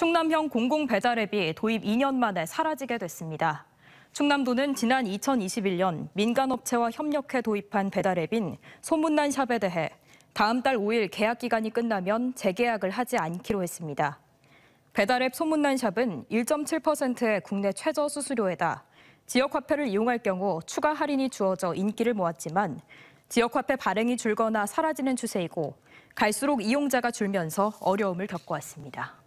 충남형 공공배달앱이 도입 2년 만에 사라지게 됐습니다. 충남도는 지난 2021년 민간업체와 협력해 도입한 배달앱인 소문난 샵에 대해 다음 달 5일 계약 기간이 끝나면 재계약을 하지 않기로 했습니다. 배달앱 소문난 샵은 1.7%의 국내 최저 수수료에다 지역 화폐를 이용할 경우 추가 할인이 주어져 인기를 모았지만 지역 화폐 발행이 줄거나 사라지는 추세이고 갈수록 이용자가 줄면서 어려움을 겪고 왔습니다.